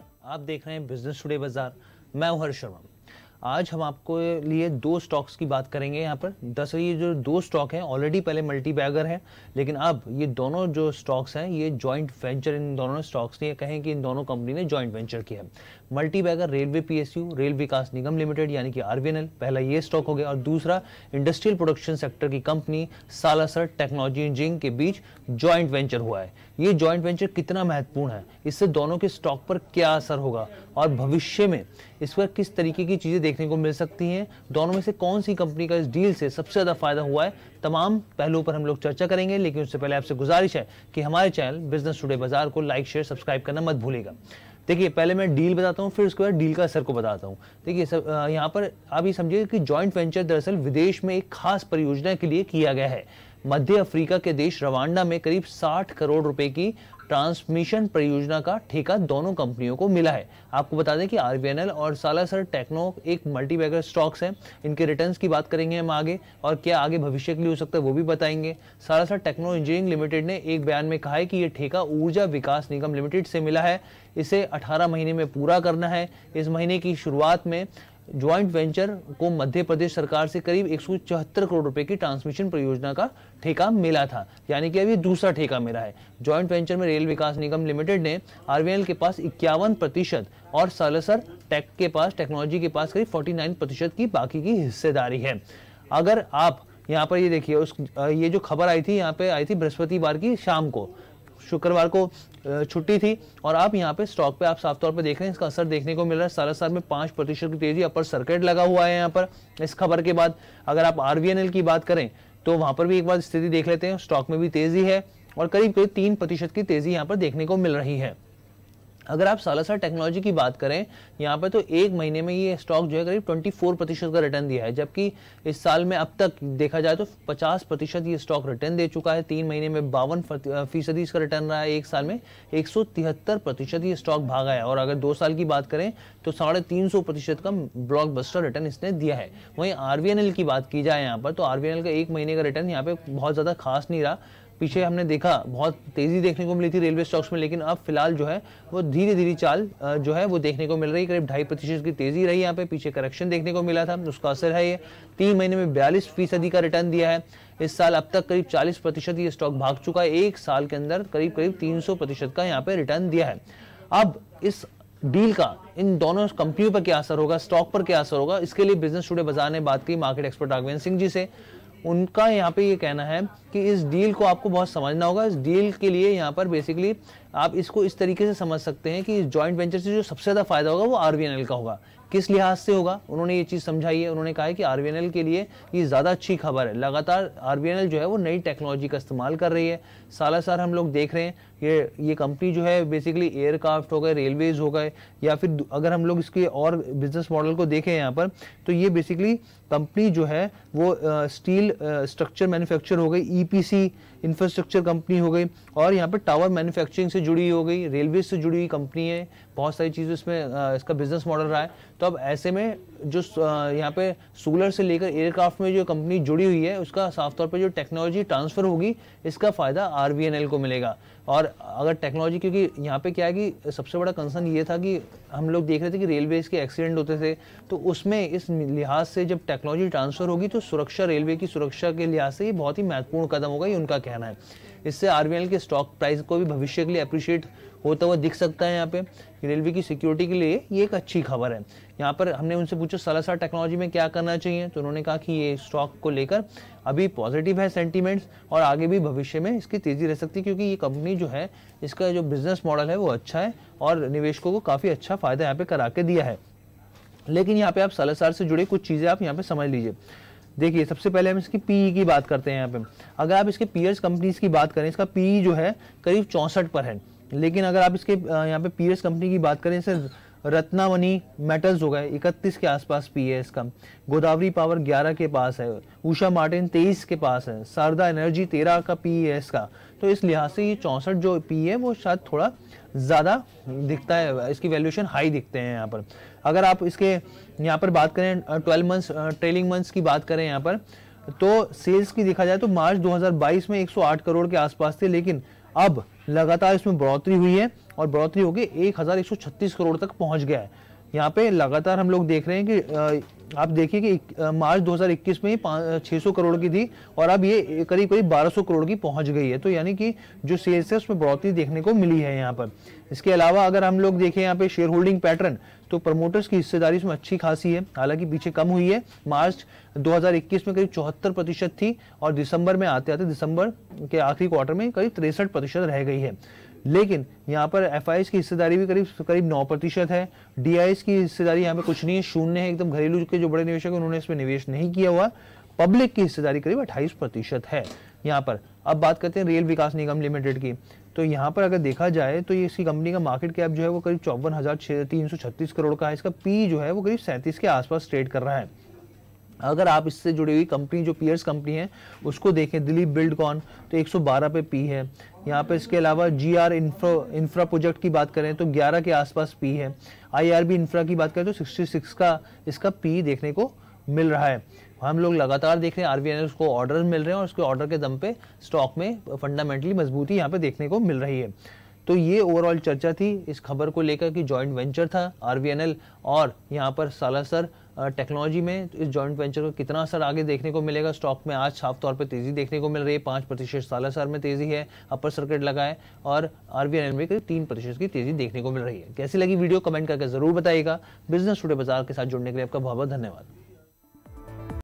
नमस्कार आप देख रहे हैं बिजनेस टुडे बाजार मैं हूं हर्ष शर्मा आज हम आपको लिए दो स्टॉक्स की बात करेंगे यहाँ पर दरअसल ये जो दो स्टॉक हैं ऑलरेडी पहले मल्टी बैगर है लेकिन अब ये दोनों जो स्टॉक्स हैं ये जॉइंट वेंचर इन दोनों स्टॉक्स ने कहें कि इन दोनों कंपनी ने जॉइंट वेंचर किया है multibagger railway PSU Rail Vikas Nigam limited यानी कि आरबीएनएल पहला ये स्टॉक हो गया और दूसरा इंडस्ट्रियल प्रोडक्शन सेक्टर की कंपनी सालासर टेक्नोलॉजी इंजिंग के बीच ज्वाइंट वेंचर हुआ है ये ज्वाइंट वेंचर कितना महत्वपूर्ण है इससे दोनों के स्टॉक पर क्या असर होगा और भविष्य में इस पर किस तरीके की चीज़ें देखने को मिल सकती हैं दोनों में से कौन सी कंपनी का इस डील से सबसे ज़्यादा फायदा हुआ है तमाम पहलुओं पर हम लोग चर्चा करेंगे लेकिन उससे पहले आपसे गुजारिश है कि हमारे चैनल बिजनेस टुडे बाजार को लाइक शेयर सब्सक्राइब करना मत भूलेगा देखिए पहले मैं डील बताता हूँ फिर उसके बाद डील का असर को बताता हूँ देखिए सब यहाँ पर आप ये समझिए कि जॉइंट वेंचर दरअसल विदेश में एक खास परियोजना के लिए किया गया है मध्य अफ्रीका के देश रवांडा में करीब 60 करोड़ रुपए की ट्रांसमिशन परियोजना का ठेका दोनों कंपनियों को मिला है आपको बता दें कि आर और सालासर टेक्नो एक मल्टीबैगर स्टॉक्स हैं इनके रिटर्न की बात करेंगे हम आगे और क्या आगे भविष्य के लिए हो सकता है वो भी बताएंगे सालासर टेक्नो इंजीनियरिंग लिमिटेड ने एक बयान में कहा है कि यह ठेका ऊर्जा विकास निगम लिमिटेड से मिला है इसे 18 महीने में पूरा करना है इस महीने की शुरुआत में ज्वाइंट वेंचर को मध्य प्रदेश सरकार से करीब एक करोड़ रुपए की ट्रांसमिशन परियोजना का ठेका मिला था यानी कि अभी दूसरा ठेका मिला है ज्वाइंट वेंचर में रेल विकास निगम लिमिटेड ने आरवीएल के पास इक्यावन प्रतिशत और सालसर टेक के पास टेक्नोलॉजी के पास करीब 49 प्रतिशत की बाकी की हिस्सेदारी है अगर आप यहाँ पर ये देखिए उस ये जो खबर आई थी यहाँ पे आई थी बृहस्पतिवार की शाम को शुक्रवार को छुट्टी थी और आप यहाँ पे स्टॉक पे आप साफ तौर पे देख रहे हैं इसका असर देखने को मिल रहा है सारा साल में पांच प्रतिशत की तेजी अपर सर्किट लगा हुआ है यहाँ पर इस खबर के बाद अगर आप आर की बात करें तो वहां पर भी एक बार स्थिति देख लेते हैं स्टॉक में भी तेजी है और करीब करीब तीन प्रतिशत की तेजी यहाँ पर देखने को मिल रही है अगर आप सालासर टेक्नोलॉजी की बात करें यहाँ पर तो एक महीने में ये स्टॉक जो है करीब 24 प्रतिशत का रिटर्न दिया है जबकि इस साल में अब तक देखा जाए तो 50 प्रतिशत ये स्टॉक रिटर्न दे चुका है तीन महीने में बावन फीसदी इसका रिटर्न रहा है एक साल में एक प्रतिशत ये स्टॉक भागा है और अगर दो साल की बात करें तो साढ़े प्रतिशत का ब्लॉक रिटर्न इसने दिया है वहीं आर की बात की जाए यहाँ पर तो आर का एक महीने का रिटर्न यहाँ पे बहुत ज़्यादा खास नहीं रहा पीछे हमने देखा बहुत तेज़ी देखने को मिली थी रेलवे स्टॉक्स में लेकिन अब फिलहाल जो है वो धीरे धीरे चाल जो है वो देखने को मिल रही है करीब ढाई प्रतिशत की तेज़ी रही यहाँ पे पीछे करेक्शन देखने को मिला था उसका असर है ये तीन महीने में बयालीस फीसदी का रिटर्न दिया है इस साल अब तक करीब चालीस प्रतिशत ये स्टॉक भाग चुका है एक साल के अंदर करीब करीब तीन प्रतिशत का यहाँ पे रिटर्न दिया है अब इस डील का इन दोनों कंपनियों पर क्या असर होगा स्टॉक पर क्या असर होगा इसके लिए बिजनेस टूडे बाजार ने बात की मार्केट एक्सपर्ट राघवेंद्र सिंह जी से उनका यहाँ पे ये कहना है कि इस डील को आपको बहुत समझना होगा इस डील के लिए यहाँ पर बेसिकली आप इसको इस तरीके से समझ सकते हैं कि इस जॉइंट वेंचर से जो सबसे ज़्यादा फायदा होगा वो आर का होगा किस लिहाज से होगा उन्होंने ये चीज़ समझाई है उन्होंने कहा है कि आर के लिए ये ज़्यादा अच्छी खबर है लगातार आर जो है वो नई टेक्नोलॉजी का इस्तेमाल कर रही है साल साल हम लोग देख रहे हैं ये ये कंपनी जो है बेसिकली एयरक्राफ्ट हो गए रेलवेज़ हो गए या फिर अगर हम लोग इसके और बिजनेस मॉडल को देखें यहाँ पर तो ये बेसिकली कंपनी जो है वो स्टील स्ट्रक्चर मैन्युफैक्चर हो गई ई e इंफ्रास्ट्रक्चर कंपनी हो गई और यहाँ पर टावर मैन्युफैक्चरिंग से जुड़ी हो गई रेलवे से जुड़ी हुई कंपनी है बहुत सारी चीज़ें इसमें इसका बिजनेस मॉडल रहा है तो अब ऐसे में जो यहाँ पे सोलर से लेकर एयरक्राफ्ट में जो कंपनी जुड़ी हुई है उसका साफ तौर पर जो टेक्नोलॉजी ट्रांसफ़र होगी इसका फ़ायदा आर को मिलेगा और अगर टेक्नोलॉजी क्योंकि यहाँ पे क्या है कि सबसे बड़ा कंसर्न ये था कि हम लोग देख रहे थे कि रेलवे के एक्सीडेंट होते थे तो उसमें इस लिहाज से जब टेक्नोलॉजी ट्रांसफ़र होगी तो सुरक्षा रेलवे की सुरक्षा के लिहाज से ये बहुत ही महत्वपूर्ण कदम होगा ये उनका कहना है इससे आर के स्टॉक प्राइस को भी भविष्य के लिए अप्रिशिएट होता हुआ दिख सकता है यहाँ पे रेलवे की सिक्योरिटी के लिए ये एक अच्छी खबर है यहाँ पर हमने उनसे पूछा सलासार टेक्नोलॉजी में क्या करना चाहिए तो उन्होंने कहा कि ये स्टॉक को लेकर अभी पॉजिटिव है सेंटीमेंट्स और आगे भी भविष्य में इसकी तेज़ी रह सकती है क्योंकि ये कंपनी जो है इसका जो बिजनेस मॉडल है वो अच्छा है और निवेशकों को काफ़ी अच्छा फ़ायदा यहाँ पे करा के दिया है लेकिन यहाँ पे आप सलासार से जुड़े कुछ चीज़ें आप यहाँ पे समझ लीजिए देखिए सबसे पहले हम इसकी पीई e की बात करते हैं यहाँ पे अगर आप इसके पीयर्स कंपनीज e की बात करें इसका पीई e जो है करीब चौंसठ पर है लेकिन अगर आप इसके यहाँ पे पीएस कंपनी की बात करें सर रत्नावनी मेटल्स हो गए इकतीस के आसपास पीएस का गोदावरी पावर 11 के पास है उषा मार्टिन 23 के पास है शारदा एनर्जी 13 का पीएस का तो इस लिहाज से ये चौंसठ जो पी है वो शायद थोड़ा ज़्यादा दिखता है इसकी वैल्यूएशन हाई दिखते हैं यहाँ पर अगर आप इसके यहाँ पर बात करें ट्वेल्व मंथ्स ट्रेलिंग मंथ्स की बात करें यहाँ पर तो सेल्स की देखा जाए तो मार्च 2022 में 108 करोड़ के आसपास थे लेकिन अब लगातार इसमें बढ़ोतरी हुई है और बढ़ोतरी होकर एक करोड़ तक पहुंच गया है यहाँ पे लगातार हम लोग देख रहे हैं कि आप देखिए कि मार्च 2021 में छः सौ करोड़ की थी और अब ये करीब करीब 1200 करोड़ की पहुंच गई है तो यानी कि जो सेल्स है उसमें बढ़ोतरी देखने को मिली है यहाँ पर इसके अलावा अगर हम लोग देखें यहाँ पे शेयर होल्डिंग पैटर्न तो प्रमोटर्स की हिस्सेदारी इसमें अच्छी खासी है हालांकि पीछे कम हुई है मार्च 2021 में करीब चौहत्तर प्रतिशत थी और दिसंबर में आते आते दिसंबर के आखिरी क्वार्टर में करीब तिरसठ प्रतिशत रह गई है लेकिन यहाँ पर एफ की हिस्सेदारी भी करीब करीब नौ प्रतिशत है डी की हिस्सेदारी यहाँ पे कुछ नहीं है शून्य है एकदम घरेलू के जो बड़े निवेशक हैं उन्होंने इसमें निवेश नहीं किया हुआ पब्लिक की हिस्सेदारी करीब अट्ठाईस प्रतिशत है यहाँ पर अब बात करते हैं रेल विकास निगम लिमिटेड की तो यहाँ पर अगर देखा जाए तो ये इसकी कंपनी का मार्केट कैप जो है वो करीब चौवन हज़ार तीन सौ छत्तीस करोड़ का है इसका पी जो है वो करीब सैंतीस के आसपास ट्रेड कर रहा है अगर आप इससे जुड़ी हुई कंपनी जो पियर्स कंपनी है उसको देखें दिलीप बिल्ड कॉन तो 112 पे पी है यहाँ पे इसके अलावा G R infra infra project की बात करें तो 11 के आसपास पी है आई आर बी इंफ्रा की बात करें तो 66 का इसका पी देखने को मिल रहा है हम लोग लगातार देख रहे हैं आर को ऑर्डर मिल रहे हैं और उसके ऑर्डर के दम पे स्टॉक में फंडामेंटली मजबूती यहाँ पे देखने को मिल रही है तो ये ओवरऑल चर्चा थी इस खबर को लेकर कि जॉइंट वेंचर था आर और यहाँ पर सालासर टेक्नोलॉजी में तो इस जॉइंट वेंचर का कितना असर आगे देखने को मिलेगा स्टॉक में आज साफ तौर पर तेज़ी देखने को मिल रही है पाँच प्रतिशत साल सर में तेज़ी है अपर सर्किट लगा है और आर बी में करीब तीन प्रतिशत की तेज़ी देखने को मिल रही है कैसी लगी वीडियो कमेंट करके ज़रूर बताइएगा बिजनेस टूडे बाजार के साथ जुड़ने के लिए आपका बहुत बहुत धन्यवाद